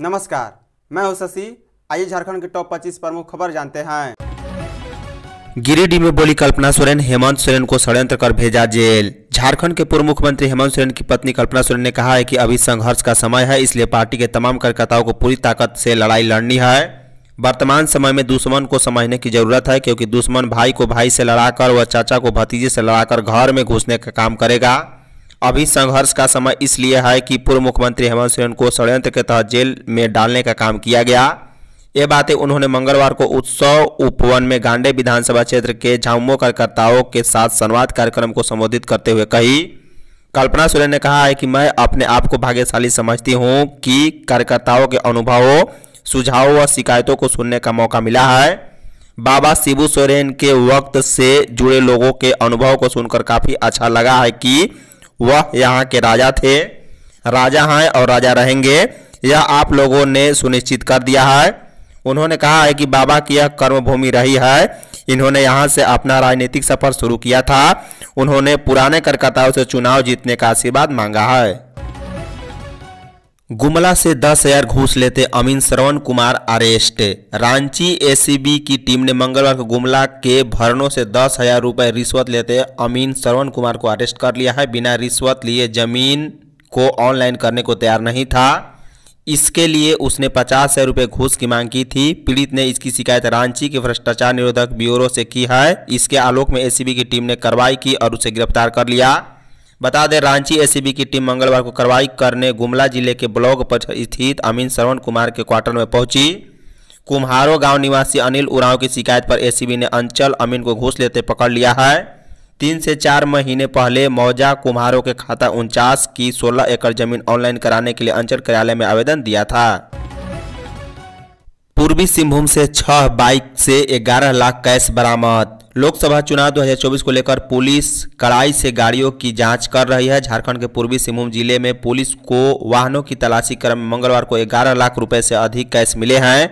नमस्कार मैं हूं शशि आइए झारखंड के टॉप 25 प्रमुख खबर जानते हैं गिरिडीह में बोली कल्पना सोरेन हेमंत सोरेन को षड्यंत्र कर भेजा जेल झारखंड के पूर्व मुख्यमंत्री हेमंत सोरेन की पत्नी कल्पना सोरेन ने कहा है कि अभी संघर्ष का समय है इसलिए पार्टी के तमाम कार्यकर्ताओं को पूरी ताकत से लड़ाई लड़नी है वर्तमान समय में दुश्मन को समझने की जरूरत है क्योंकि दुश्मन भाई को भाई से लड़ाकर व चाचा को भतीजे से लड़ाकर घर में घुसने का काम करेगा अभी संघर्ष का समय इसलिए है कि पूर्व मुख्यमंत्री हेमंत सोरेन को षड्यंत्र के तहत जेल में डालने का काम किया गया ये बातें उन्होंने मंगलवार को उत्सव उपवन में गांडे विधानसभा क्षेत्र के झामुमो कार्यकर्ताओं के साथ संवाद कार्यक्रम को संबोधित करते हुए कही कल्पना सोरेन ने कहा है कि मैं अपने आप को भाग्यशाली समझती हूँ कि कार्यकर्ताओं के अनुभवों सुझावों व शिकायतों को सुनने का मौका मिला है बाबा शिबू सोरेन के वक्त से जुड़े लोगों के अनुभव को सुनकर काफ़ी अच्छा लगा है कि वह यहाँ के राजा थे राजा हैं और राजा रहेंगे यह आप लोगों ने सुनिश्चित कर दिया है उन्होंने कहा है कि बाबा की यह कर्मभूमि रही है इन्होंने यहाँ से अपना राजनीतिक सफर शुरू किया था उन्होंने पुराने करकताओं से चुनाव जीतने का आशीर्वाद मांगा है गुमला से दस हजार घूस लेते अमीन श्रवण कुमार अरेस्ट रांची एसीबी की टीम ने मंगलवार को गुमला के भरनों से दस हजार रुपये रिश्वत लेते अमीन श्रवण कुमार को अरेस्ट कर लिया है बिना रिश्वत लिए जमीन को ऑनलाइन करने को तैयार नहीं था इसके लिए उसने पचास हजार रुपये घूस की मांग की थी पीड़ित ने इसकी शिकायत रांची के भ्रष्टाचार निरोधक ब्यूरो से की है इसके आलोक में एसीबी की टीम ने कार्रवाई की और उसे गिरफ्तार कर लिया बता दें रांची एसीबी की टीम मंगलवार को कार्रवाई करने गुमला जिले के ब्लॉक पर स्थित अमीन श्रवण कुमार के क्वार्टर में पहुंची कुम्हारो गांव निवासी अनिल उरांव की शिकायत पर एसीबी ने अंचल अमीन को घूस लेते पकड़ लिया है तीन से चार महीने पहले मौजा कुम्हारों के खाता उनचास की सोलह एकड़ जमीन ऑनलाइन कराने के लिए अंचल कार्यालय में आवेदन दिया था पूर्वी सिंहभूम से छह बाइक से ग्यारह लाख कैश बरामद लोकसभा चुनाव 2024 को लेकर पुलिस कड़ाई से गाड़ियों की जांच कर रही है झारखंड के पूर्वी सिंहभूम जिले में पुलिस को वाहनों की तलाशी क्रम मंगलवार को 11 लाख रुपए से अधिक कैश मिले हैं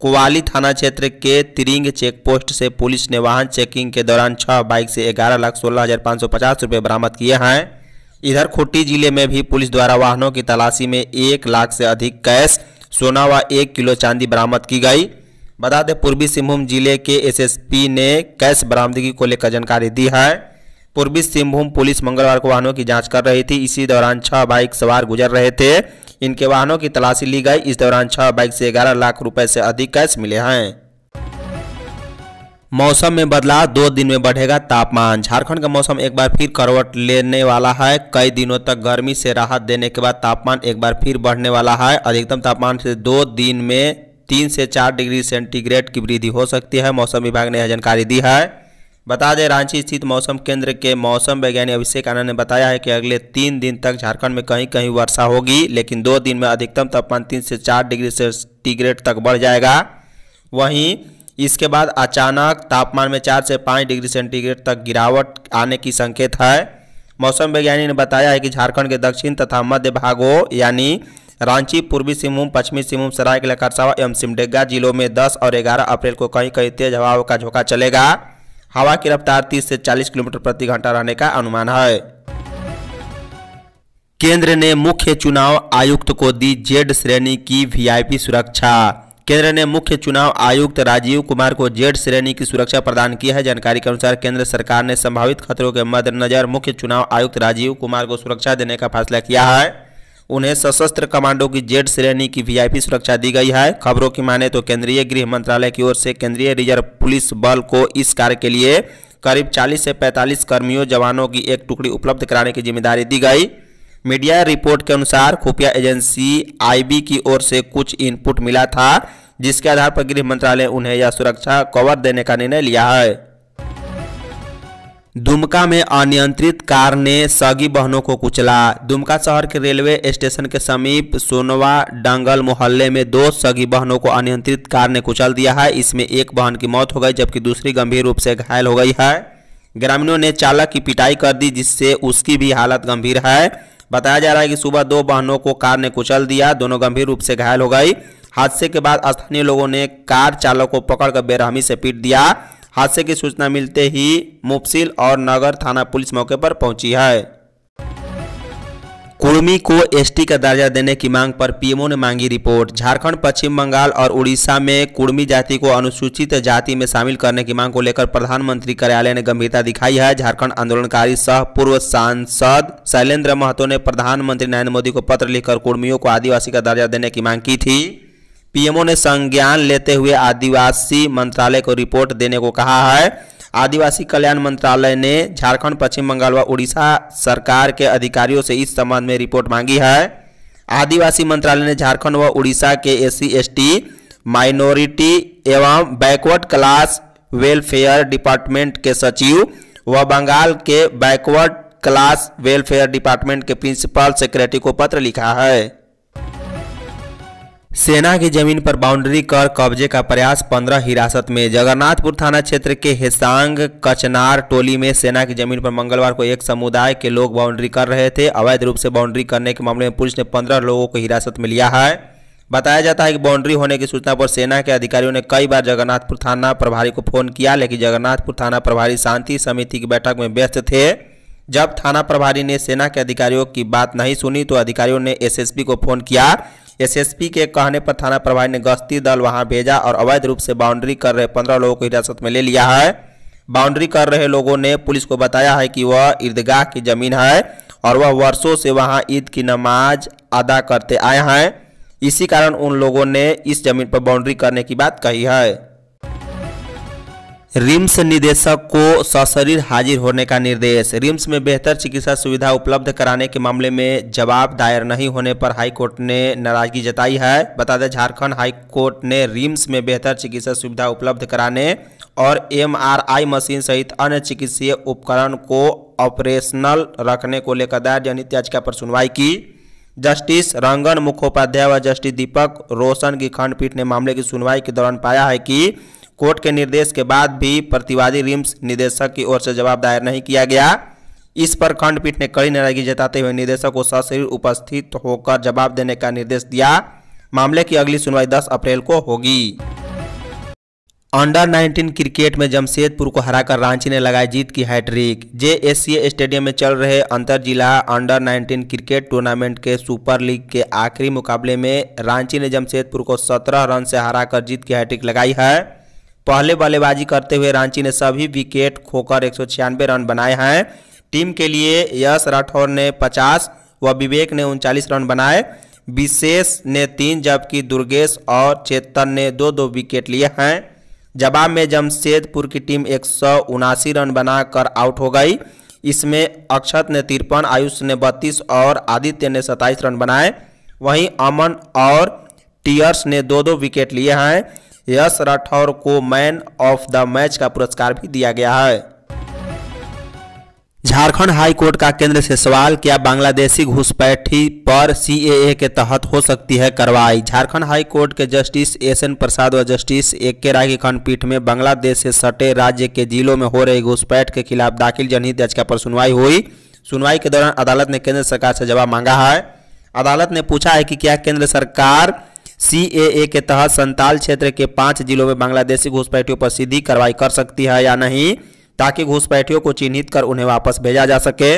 कोवाली थाना क्षेत्र के तिरिंग चेक पोस्ट से पुलिस ने वाहन चेकिंग के दौरान छह बाइक से ग्यारह लाख सोलह हज़ार पाँच सौ पचास रुपये बरामद किए हैं इधर खुट्टी जिले में भी पुलिस द्वारा वाहनों की तलाशी में एक लाख से अधिक कैश सोना व एक किलो चांदी बरामद की गई बता दें पूर्वी सिंहभूम जिले के एसएसपी ने कैश बरामदगी को लेकर जानकारी दी है पूर्वी सिंहभूम पुलिस मंगलवार को वाहनों की जांच कर रही थी इसी दौरान छह बाइक सवार गुजर रहे थे इनके वाहनों की तलाशी ली गई इस दौरान छह बाइक से ग्यारह लाख रुपए से अधिक कैश मिले हैं मौसम में बदलाव दो दिन में बढ़ेगा तापमान झारखंड का मौसम एक बार फिर करवट लेने वाला है कई दिनों तक गर्मी से राहत देने के बाद तापमान एक बार फिर बढ़ने वाला है अधिकतम तापमान से दो दिन में तीन से चार डिग्री सेंटीग्रेड की वृद्धि हो सकती है मौसम विभाग ने यह जानकारी दी है बता दें रांची स्थित मौसम केंद्र के मौसम वैज्ञानिक अभिषेक आनंद ने बताया है कि अगले तीन दिन तक झारखंड में कहीं कहीं वर्षा होगी लेकिन दो दिन में अधिकतम तापमान तीन से चार डिग्री सेंटीग्रेड तक बढ़ जाएगा वहीं इसके बाद अचानक तापमान में चार से पाँच डिग्री सेंटीग्रेड तक गिरावट आने की संकेत है मौसम वैज्ञानिक ने बताया है कि झारखंड के दक्षिण तथा मध्य भागों यानी रांची पूर्वी सिंहभूम पश्चिमी सिंहभूम सरायकला खरसावा एवं सिमडेगा जिलों में दस और ग्यारह अप्रैल को कहीं कहीं तेज हवाओं का झोंका चलेगा हवा की रफ्तार तीस से चालीस किलोमीटर प्रति घंटा रहने का अनुमान है केंद्र ने मुख्य चुनाव आयुक्त को दी जेड श्रेणी की वीआईपी सुरक्षा केंद्र ने मुख्य चुनाव आयुक्त राजीव कुमार को जेड श्रेणी की सुरक्षा प्रदान की है जानकारी के अनुसार केंद्र सरकार ने संभावित खतरों के मद्देनजर मुख्य चुनाव आयुक्त राजीव कुमार को सुरक्षा देने का फैसला किया है उन्हें सशस्त्र कमांडो की जेड श्रेणी की वीआईपी सुरक्षा दी गई है खबरों की माने तो केंद्रीय गृह मंत्रालय की ओर से केंद्रीय रिजर्व पुलिस बल को इस कार्य के लिए करीब 40 से 45 कर्मियों जवानों की एक टुकड़ी उपलब्ध कराने की जिम्मेदारी दी गई मीडिया रिपोर्ट के अनुसार खुफिया एजेंसी आईबी की ओर से कुछ इनपुट मिला था जिसके आधार पर गृह मंत्रालय उन्हें यह सुरक्षा कवर देने का निर्णय लिया है दुमका में अनियंत्रित कार ने सगी बहनों को कुचला दुमका शहर के रेलवे स्टेशन के समीप सोनवा डंगल मोहल्ले में दो सगी बहनों को अनियंत्रित कार ने कुचल दिया है इसमें एक बहन की मौत हो गई जबकि दूसरी गंभीर रूप से घायल हो गई है ग्रामीणों ने चालक की पिटाई कर दी जिससे उसकी भी हालत गंभीर है बताया जा रहा है कि सुबह दो बहनों को कार ने कुचल दिया दोनों गंभीर रूप से घायल हो गई हादसे के बाद स्थानीय लोगों ने कार चालक को पकड़कर बेरहमी से पीट दिया हादसे की सूचना मिलते ही मुफसिल और नगर थाना पुलिस मौके पर पहुंची है कुर्मी को एसटी का दर्जा देने की मांग पर पीएमओ ने मांगी रिपोर्ट झारखंड पश्चिम बंगाल और उड़ीसा में कुर्मी जाति को अनुसूचित जाति में शामिल करने की मांग को लेकर प्रधानमंत्री कार्यालय ने गंभीरता दिखाई है झारखंड आंदोलनकारी सह पूर्व सांसद शैलेंद्र महतो ने प्रधानमंत्री नरेंद्र मोदी को पत्र लिखकर कुर्मियों को आदिवासी का दर्जा देने की मांग की थी पीएमओ ने संज्ञान लेते हुए आदिवासी मंत्रालय को रिपोर्ट देने को कहा है आदिवासी कल्याण मंत्रालय ने झारखंड पश्चिम बंगाल व उड़ीसा सरकार के अधिकारियों से इस संबंध में रिपोर्ट मांगी है आदिवासी मंत्रालय ने झारखंड व उड़ीसा के एस सी माइनॉरिटी एवं बैकवर्ड क्लास वेलफेयर डिपार्टमेंट के सचिव व बंगाल के बैकवर्ड क्लास वेलफेयर डिपार्टमेंट के प्रिंसिपल सेक्रेटरी को पत्र लिखा है सेना की जमीन पर बाउंड्री कर कब्जे का प्रयास पंद्रह हिरासत में जगन्नाथपुर थाना क्षेत्र के हेसांग कचनार टोली में सेना की जमीन पर मंगलवार को एक समुदाय के लोग बाउंड्री कर रहे थे अवैध रूप से बाउंड्री करने के मामले में पुलिस ने पंद्रह लोगों को हिरासत में लिया है बताया जाता है कि बाउंड्री होने की सूचना पर सेना के अधिकारियों ने कई बार जगन्नाथपुर थाना प्रभारी को फोन किया लेकिन जगन्नाथपुर थाना प्रभारी शांति समिति की बैठक में व्यस्त थे जब थाना प्रभारी ने सेना के अधिकारियों की बात नहीं सुनी तो अधिकारियों ने एसएसपी को फोन किया एसएसपी के कहने पर थाना प्रभारी ने गश्ती दल वहां भेजा और अवैध रूप से बाउंड्री कर रहे पंद्रह लोगों को हिरासत में ले लिया है बाउंड्री कर रहे लोगों ने पुलिस को बताया है कि वह ईदगाह की जमीन है और वह वर्षों से वहाँ ईद की नमाज अदा करते आए हैं इसी कारण उन लोगों ने इस जमीन पर बाउंड्री करने की बात कही है रिम्स निदेशक को सशरीर हाजिर होने का निर्देश रिम्स में बेहतर चिकित्सा सुविधा उपलब्ध कराने के मामले में जवाब दायर नहीं होने पर हाईकोर्ट ने नाराजगी जताई है बता दें झारखंड हाईकोर्ट ने रिम्स में बेहतर चिकित्सा सुविधा उपलब्ध कराने और एमआरआई मशीन सहित अन्य चिकित्सीय उपकरण को ऑपरेशनल रखने को लेकर दायर जनहित याचिका पर सुनवाई की जस्टिस रंगन मुखोपाध्याय व जस्टिस दीपक रोशन की खंडपीठ ने मामले की सुनवाई के दौरान पाया है कि कोर्ट के निर्देश के बाद भी प्रतिवादी रिम्स निदेशक की ओर से जवाब दायर नहीं किया गया इस पर खंडपीठ ने कड़ी नाराजगी जताते हुए निदेशक को सशरीर उपस्थित होकर जवाब देने का निर्देश दिया मामले की अगली सुनवाई 10 अप्रैल को होगी अंडर 19 क्रिकेट में जमशेदपुर को हराकर रांची ने लगाई जीत की हैट्रिक जे स्टेडियम में चल रहे अंतर जिला अंडर 19 क्रिकेट टूर्नामेंट के सुपर लीग के आखिरी मुकाबले में रांची ने जमशेदपुर को 17 रन से हराकर जीत की हैट्रिक लगाई है पहले बल्लेबाजी करते हुए रांची ने सभी विकेट खोकर एक रन बनाए हैं टीम के लिए यश राठौर ने 50 व विवेक ने उनचालीस रन बनाए विशेष ने तीन जबकि दुर्गेश और चेतन ने दो दो विकेट लिए हैं जवाब में जमशेदपुर की टीम एक रन बनाकर आउट हो गई इसमें अक्षत ने तिरपन आयुष ने बत्तीस और आदित्य ने सत्ताईस रन बनाए वहीं अमन और टीयर्स ने दो दो विकेट लिए हैं यश राठौर को मैन ऑफ द मैच का पुरस्कार भी दिया गया है झारखंड हाई कोर्ट का केंद्र से सवाल क्या बांग्लादेशी घुसपैठी पर सीएए के तहत हो सकती है कार्रवाई झारखंड हाई कोर्ट के जस्टिस एस एन प्रसाद व जस्टिस ए के राय की खंडपीठ में बांग्लादेश से सटे राज्य के जिलों में हो रही घुसपैठ के खिलाफ दाखिल जनहित याचिका पर सुनवाई हुई सुनवाई के दौरान अदालत ने केंद्र सरकार से जवाब मांगा है अदालत ने पूछा है कि क्या केंद्र सरकार ए के तहत संताल क्षेत्र के पांच जिलों में बांग्लादेशी घुसपैठियों पर सीधी कार्रवाई कर सकती है या नहीं ताकि घुसपैठियों को चिन्हित कर उन्हें वापस भेजा जा सके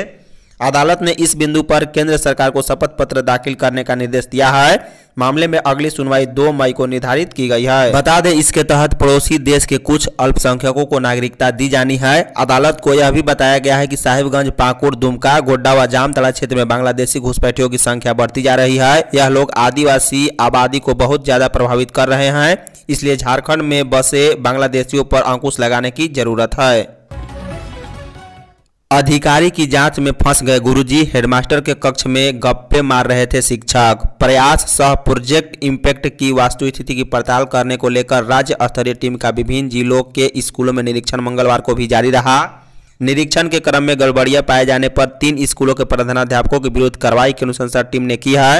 अदालत ने इस बिंदु पर केंद्र सरकार को शपथ पत्र दाखिल करने का निर्देश दिया है मामले में अगली सुनवाई 2 मई को निर्धारित की गई है बता दें इसके तहत पड़ोसी देश के कुछ अल्पसंख्यकों को नागरिकता दी जानी है अदालत को यह भी बताया गया है कि साहिबगंज पाकुड़ दुमका गोड्डा व जामतला क्षेत्र में बांग्लादेशी घुसपैठियों की संख्या बढ़ती जा रही है यह लोग आदिवासी आबादी को बहुत ज्यादा प्रभावित कर रहे हैं इसलिए झारखंड में बसे बांग्लादेशियों पर अंकुश लगाने की जरूरत है अधिकारी की जांच में फंस गए गुरुजी हेडमास्टर के कक्ष में गप्पे मार रहे थे शिक्षक प्रयास सह प्रोजेक्ट इंपैक्ट की वास्तुस्थिति की पड़ताल करने को लेकर राज्य स्तरीय टीम का विभिन्न जिलों के स्कूलों में निरीक्षण मंगलवार को भी जारी रहा निरीक्षण के क्रम में गड़बड़ियां पाए जाने पर तीन स्कूलों के प्रधानाध्यापकों के विरुद्ध कार्रवाई की अनुशंसा टीम ने की है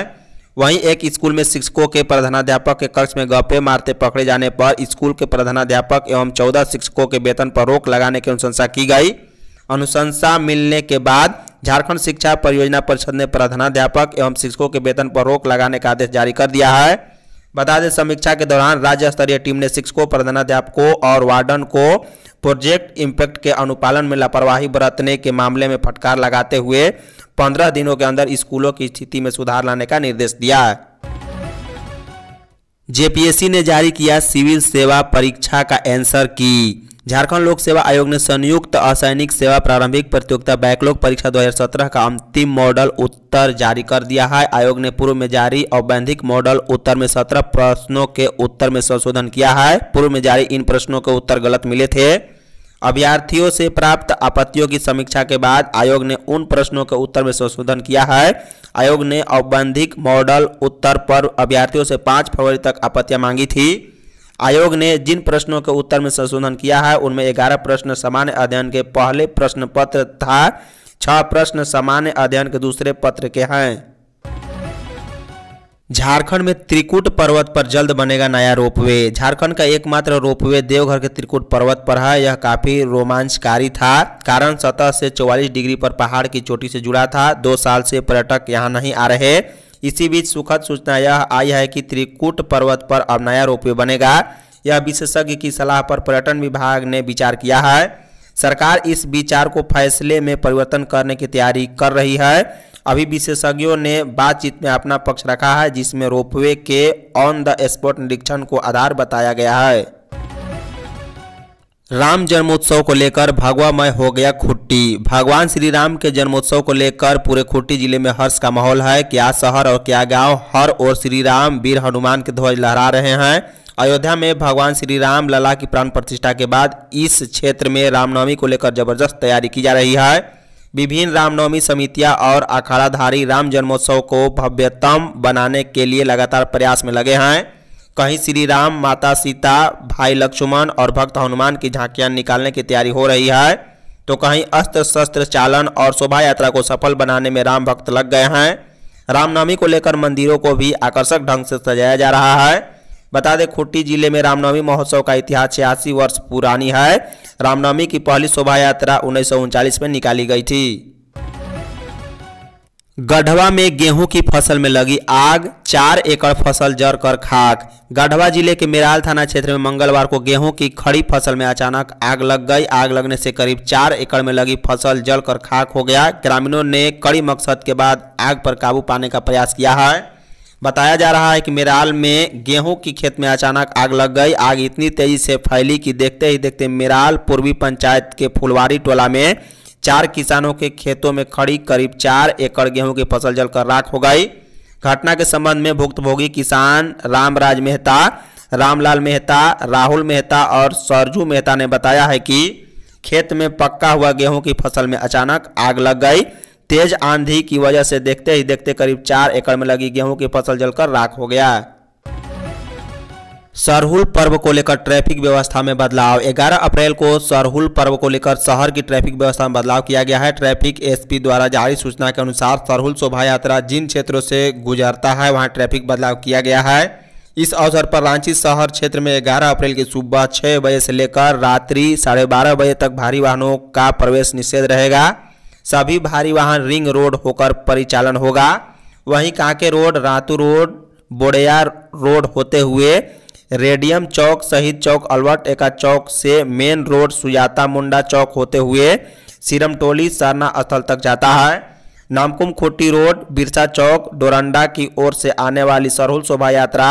वहीं एक स्कूल में शिक्षकों के प्रधानाध्यापक के कक्ष में गप्पे मारते पकड़े जाने पर स्कूल के प्रधानाध्यापक एवं चौदह शिक्षकों के वेतन पर रोक लगाने की अनुशंसा की गई अनुशंसा मिलने के बाद झारखंड शिक्षा परियोजना परिषद ने प्रधानाध्यापक एवं शिक्षकों के वेतन पर रोक लगाने का आदेश जारी कर दिया है बता दें समीक्षा के दौरान राज्य स्तरीय टीम ने शिक्षकों प्रधानाध्यापकों और वार्डन को प्रोजेक्ट इम्पैक्ट के अनुपालन में लापरवाही बरतने के मामले में फटकार लगाते हुए पंद्रह दिनों के अंदर स्कूलों की स्थिति में सुधार लाने का निर्देश दिया है जेपीएससी ने जारी किया सिविल सेवा परीक्षा का आंसर की झारखंड लोक सेवा आयोग ने संयुक्त असैनिक सेवा प्रारंभिक प्रतियोगिता बैकलॉग परीक्षा 2017 का अंतिम मॉडल उत्तर जारी कर दिया है आयोग ने पूर्व में जारी अवैधिक मॉडल उत्तर में 17 प्रश्नों के उत्तर में संशोधन किया है पूर्व में जारी इन प्रश्नों के उत्तर गलत मिले थे अभ्यर्थियों से प्राप्त आपत्तियों की समीक्षा के बाद आयोग ने उन प्रश्नों के उत्तर में संशोधन किया है आयोग ने औबंधिक मॉडल उत्तर पर अभ्यर्थियों से पाँच फरवरी तक आपत्तियाँ मांगी थी आयोग ने जिन प्रश्नों के उत्तर में संशोधन किया है उनमें ग्यारह प्रश्न सामान्य अध्ययन के पहले प्रश्न पत्र था छह प्रश्न सामान्य अध्ययन के दूसरे पत्र के हैं झारखंड में त्रिकुट पर्वत पर जल्द बनेगा नया रोपवे झारखंड का एकमात्र रोपवे देवघर के त्रिकुट पर्वत पर है यह काफ़ी रोमांचकारी था कारण सतह से 44 डिग्री पर पहाड़ की चोटी से जुड़ा था दो साल से पर्यटक यहां नहीं आ रहे इसी बीच सुखद सूचना यह आई है कि त्रिकूट पर्वत पर अब नया रोपवे बनेगा यह विशेषज्ञ की सलाह पर पर्यटन विभाग ने विचार किया है सरकार इस विचार को फैसले में परिवर्तन करने की तैयारी कर रही है अभी विशेषज्ञों ने बातचीत में अपना पक्ष रखा है जिसमें रोपवे के ऑन द स्पॉट निरीक्षण को आधार बताया गया है राम जन्मोत्सव को लेकर भगवामय हो गया खुट्टी भगवान श्री राम के जन्मोत्सव को लेकर पूरे खुट्टी जिले में हर्ष का माहौल है क्या शहर और क्या गांव हर ओर श्री राम वीर हनुमान के ध्वज लहरा रहे हैं अयोध्या में भगवान श्री राम लला की प्राण प्रतिष्ठा के बाद इस क्षेत्र में रामनवमी को लेकर जबरदस्त तैयारी की जा रही है विभिन्न रामनवमी समितियाँ और अखाड़ाधारी राम जन्मोत्सव को भव्यतम बनाने के लिए लगातार प्रयास में लगे हैं कहीं श्री राम माता सीता भाई लक्ष्मण और भक्त हनुमान की झांकियां निकालने की तैयारी हो रही है तो कहीं अस्त्र शस्त्र चालन और शोभा यात्रा को सफल बनाने में राम भक्त लग गए हैं रामनवमी को लेकर मंदिरों को भी आकर्षक ढंग से सजाया जा रहा है बता दें खुट्टी जिले में रामनवमी महोत्सव का इतिहास छियासी वर्ष पुरानी है रामनवमी की पहली शोभा यात्रा उन्नीस में निकाली गई थी गढ़वा में गेहूं की फसल में लगी आग चार एकड़ फसल जर कर खाक गढ़वा जिले के मेराल थाना क्षेत्र में मंगलवार को गेहूं की खड़ी फसल में अचानक आग लग गई आग लगने से करीब चार एकड़ में लगी फसल जल कर खाक हो गया ग्रामीणों ने कड़ी मकसद के बाद आग पर काबू पाने का प्रयास किया है बताया जा रहा है कि मेराल में गेहूं की खेत में अचानक आग लग गई आग इतनी तेजी से फैली कि देखते ही देखते मेराल पूर्वी पंचायत के फुलवारी टोला में चार किसानों के खेतों में खड़ी करीब चार एकड़ गेहूं की फसल जलकर राख हो गई घटना के संबंध में भुक्तभोगी किसान रामराज मेहता रामलाल मेहता राहुल मेहता और सरजू मेहता ने बताया है कि खेत में पक्का हुआ गेहूं की फसल में अचानक आग लग गई तेज आंधी की वजह से देखते ही देखते करीब चार एकड़ में लगी गेहूं की फसल जलकर राख हो गया सरहुल पर्व को लेकर ट्रैफिक व्यवस्था में बदलाव 11 अप्रैल को सरहुल पर्व को लेकर शहर की ट्रैफिक व्यवस्था में बदलाव किया गया है ट्रैफिक एसपी द्वारा जारी सूचना के अनुसार सरहुल शोभा यात्रा जिन क्षेत्रों से गुजरता है वहां ट्रैफिक बदलाव किया गया है इस अवसर पर रांची शहर क्षेत्र में 11 अप्रैल की सुबह छः बजे से लेकर रात्रि साढ़े बारह बजे तक भारी वाहनों का प्रवेश निषेध रहेगा सभी भारी वाहन रिंग रोड होकर परिचालन होगा वहीं Kanke road Ratu road Bodiya road होते हुए रेडियम चौक शहीद चौक अलवर्ट एका चौक से मेन रोड सुजाता मुंडा चौक होते हुए सिरम टोली सरना स्थल तक जाता है नामकुम खोटी रोड बिरसा चौक डोरंडा की ओर से आने वाली सरहुल शोभा यात्रा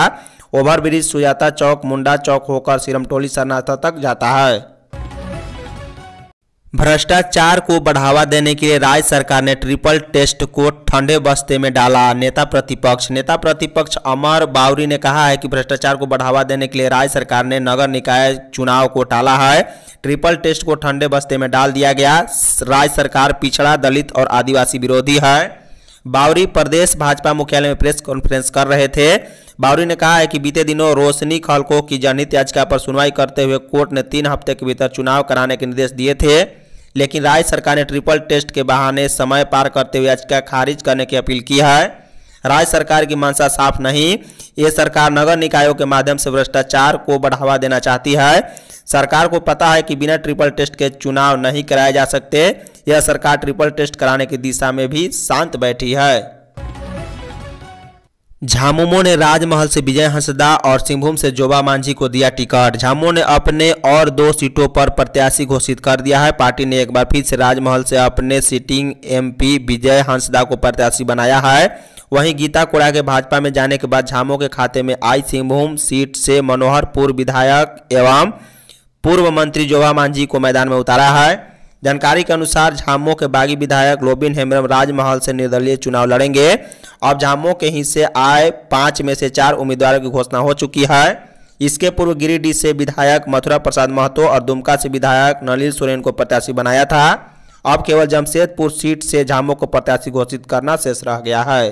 ओवरब्रिज सुजाता चौक मुंडा चौक होकर सिरम टोली सरना स्थल तक जाता है भ्रष्टाचार को बढ़ावा देने के लिए राज्य सरकार ने ट्रिपल टेस्ट को ठंडे बस्ते में डाला नेता प्रतिपक्ष नेता प्रतिपक्ष अमर बावरी ने कहा है कि भ्रष्टाचार को बढ़ावा देने के लिए राज्य सरकार ने नगर निकाय चुनाव को टाला है ट्रिपल टेस्ट को ठंडे बस्ते में डाल दिया गया राज्य सरकार पिछड़ा दलित और आदिवासी विरोधी है बावरी प्रदेश भाजपा मुख्यालय में प्रेस कॉन्फ्रेंस कर रहे थे बावरी ने कहा है कि बीते दिनों रोशनी खलको की जनहित याचिका पर सुनवाई करते हुए कोर्ट ने तीन हफ्ते के भीतर चुनाव कराने के निर्देश दिए थे लेकिन राज्य सरकार ने ट्रिपल टेस्ट के बहाने समय पार करते हुए याचिका खारिज करने की अपील की है राज्य सरकार की मंशा साफ नहीं ये सरकार नगर निकायों के माध्यम से भ्रष्टाचार को बढ़ावा देना चाहती है सरकार को पता है कि बिना ट्रिपल टेस्ट के चुनाव नहीं कराए जा सकते यह सरकार ट्रिपल टेस्ट कराने की दिशा में भी शांत बैठी है झामुमो ने राजमहल से विजय हंसदा और सिंहभूम से जोबा मांझी को दिया टिकट झामुमो ने अपने और दो सीटों पर प्रत्याशी घोषित कर दिया है पार्टी ने एक बार फिर से राजमहल से अपने सिटिंग एमपी विजय हंसदा को प्रत्याशी बनाया है वहीं गीता कोड़ा के भाजपा में जाने के बाद झामो के खाते में आई सिंहभूम सीट से मनोहर पूर्व विधायक एवं पूर्व मंत्री जोबा मांझी को मैदान में उतारा है जानकारी के अनुसार झामो के बागी विधायक लोबिन हेमरम राजमहल से निर्दलीय चुनाव लड़ेंगे अब झामो के हिस्से आए पाँच में से चार उम्मीदवारों की घोषणा हो चुकी है इसके पूर्व गिरिडीह से विधायक मथुरा प्रसाद महतो और दुमका से विधायक नलिल सोरेन को प्रत्याशी बनाया था अब केवल जमशेदपुर सीट से झामो को प्रत्याशी घोषित करना शेष रह गया है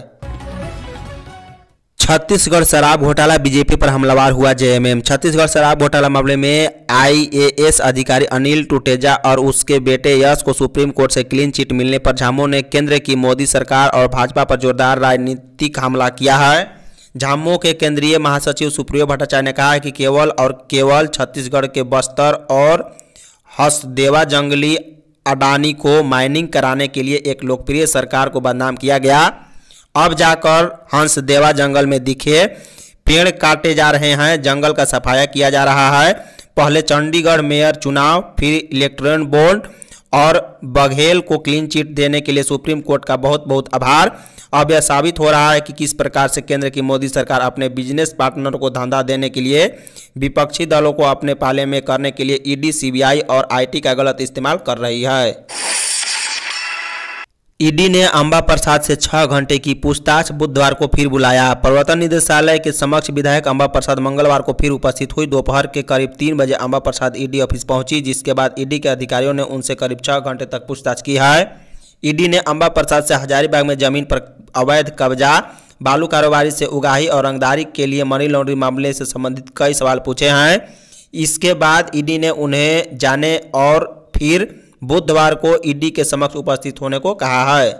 छत्तीसगढ़ शराब घोटाला बीजेपी पर हमलावार हुआ जेएमएम छत्तीसगढ़ शराब घोटाला मामले में आईएएस अधिकारी अनिल टुटेजा और उसके बेटे यश को सुप्रीम कोर्ट से क्लीन चिट मिलने पर झामो ने केंद्र की मोदी सरकार और भाजपा पर जोरदार राजनीतिक हमला किया है झामो के केंद्रीय महासचिव सुप्रियो भट्टाचार्य ने कहा है कि केवल और केवल छत्तीसगढ़ के बस्तर और हसदेवा जंगली अडानी को माइनिंग कराने के लिए एक लोकप्रिय सरकार को बदनाम किया गया अब जाकर हंस देवा जंगल में दिखे पेड़ काटे जा रहे हैं जंगल का सफाया किया जा रहा है पहले चंडीगढ़ मेयर चुनाव फिर इलेक्ट्रॉन बोर्ड और बघेल को क्लीन चिट देने के लिए सुप्रीम कोर्ट का बहुत बहुत आभार अब यह साबित हो रहा है कि किस प्रकार से केंद्र की मोदी सरकार अपने बिजनेस पार्टनर को धंधा देने के लिए विपक्षी दलों को अपने पाले में करने के लिए ईडी सीबीआई और आईटी का गलत इस्तेमाल कर रही है ईडी ने अंबा प्रसाद से छह घंटे की पूछताछ बुधवार को फिर बुलाया प्रवर्तन निदेशालय के समक्ष विधायक अंबा प्रसाद मंगलवार को फिर उपस्थित हुई दोपहर के करीब तीन बजे अंबा प्रसाद ईडी ऑफिस पहुंची जिसके बाद ईडी के अधिकारियों ने उनसे करीब छह घंटे तक पूछताछ की है ईडी ने अंबा प्रसाद से हजारीबाग में जमीन पर अवैध कब्जा बालू कारोबारी से उगाही और रंगदारी के लिए मनी लॉन्ड्रिंग मामले से संबंधित कई सवाल पूछे हैं इसके बाद ईडी ने उन्हें जाने और फिर बुधवार को ईडी के समक्ष उपस्थित होने को कहा है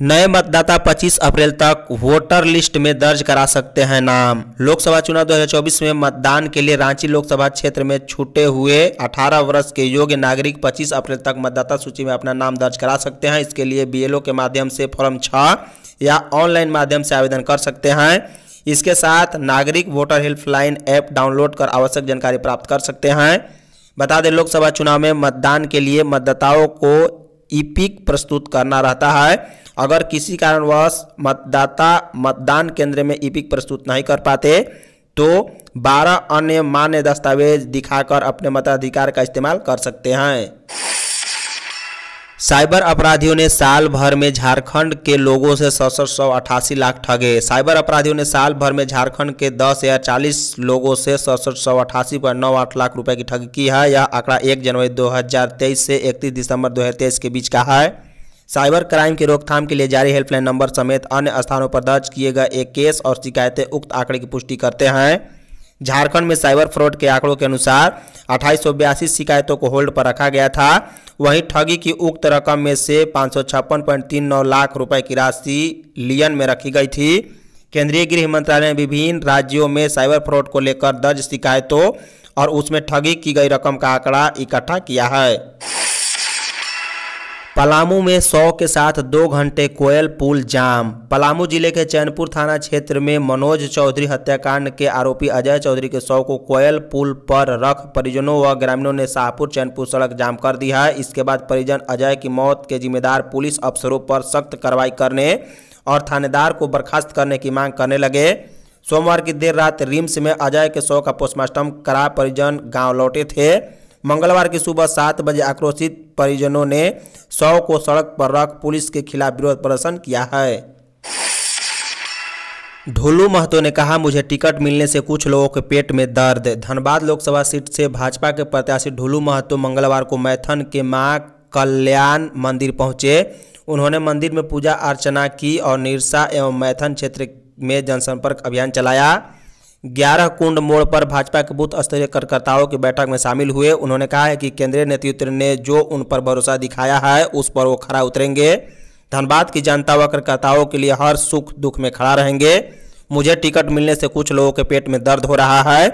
नए मतदाता 25 अप्रैल तक वोटर लिस्ट में दर्ज करा सकते हैं नाम लोकसभा चुनाव 2024 में मतदान के लिए रांची लोकसभा क्षेत्र में छूटे हुए 18 वर्ष के योग्य नागरिक 25 अप्रैल तक मतदाता सूची में अपना नाम दर्ज करा सकते हैं इसके लिए बीएलओ के माध्यम से फॉर्म छः या ऑनलाइन माध्यम से आवेदन कर सकते हैं इसके साथ नागरिक वोटर हेल्पलाइन ऐप डाउनलोड कर आवश्यक जानकारी प्राप्त कर सकते हैं बता दें लोकसभा चुनाव में मतदान के लिए मतदाताओं को ईपिक प्रस्तुत करना रहता है अगर किसी कारणवश मतदाता मतदान केंद्र में ईपिक प्रस्तुत नहीं कर पाते तो 12 अन्य मान्य दस्तावेज दिखाकर अपने मताधिकार का इस्तेमाल कर सकते हैं साइबर अपराधियों ने साल भर में झारखंड के लोगों से सड़सठ सौ अठासी लाख ठगे साइबर अपराधियों ने साल भर में झारखंड के दस या चालीस लोगों से सड़सठ सौ अठासी पॉइंट नौ आठ लाख रुपए की ठगी की है यह आंकड़ा एक जनवरी 2023 से 31 दिसंबर 2023 के बीच का है साइबर क्राइम की रोकथाम के लिए जारी हेल्पलाइन नंबर समेत अन्य स्थानों पर दर्ज किए गए एक केस और शिकायतें उक्त आंकड़े की पुष्टि करते हैं झारखंड में साइबर फ्रॉड के आंकड़ों के अनुसार अट्ठाईस शिकायतों को होल्ड पर रखा गया था वहीं ठगी की उक्त रकम में से पाँच लाख रुपये की राशि लियन में रखी गई थी केंद्रीय गृह मंत्रालय ने विभिन्न राज्यों में साइबर फ्रॉड को लेकर दर्ज शिकायतों और उसमें ठगी की गई रकम का आंकड़ा इकट्ठा किया है पलामू में सौ के साथ दो घंटे कोयल पुल जाम पलामू जिले के चैनपुर थाना क्षेत्र में मनोज चौधरी हत्याकांड के आरोपी अजय चौधरी के शव को कोयल पुल पर रख परिजनों व ग्रामीणों ने शाहपुर चैनपुर सड़क जाम कर दी है इसके बाद परिजन अजय की मौत के जिम्मेदार पुलिस अफसरों पर सख्त कार्रवाई करने और थानेदार को बर्खास्त करने की मांग करने लगे सोमवार की देर रात रिम्स में अजय के शव का पोस्टमार्टम करा परिजन गाँव लौटे थे मंगलवार की सुबह सात बजे आक्रोशित परिजनों ने शव को सड़क पर रख पुलिस के खिलाफ विरोध प्रदर्शन किया है ढोलू महतो ने कहा मुझे टिकट मिलने से कुछ लोगों के पेट में दर्द धनबाद लोकसभा सीट से भाजपा के प्रत्याशी ढोलू महतो मंगलवार को मैथन के मां कल्याण मंदिर पहुंचे उन्होंने मंदिर में पूजा अर्चना की और निरसा एवं मैथन क्षेत्र में जनसंपर्क अभियान चलाया ग्यारह कुंड मोड़ पर भाजपा के बूथ स्तरीय कार्यकर्ताओं की बैठक में शामिल हुए उन्होंने कहा है कि केंद्रीय नेतृत्व ने जो उन पर भरोसा दिखाया है उस पर वो खड़ा उतरेंगे धनबाद की जनता व कार्यकर्ताओं के लिए हर सुख दुख में खड़ा रहेंगे मुझे टिकट मिलने से कुछ लोगों के पेट में दर्द हो रहा है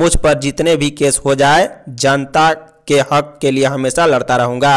मुझ पर जितने भी केस हो जाए जनता के हक के लिए हमेशा लड़ता रहूँगा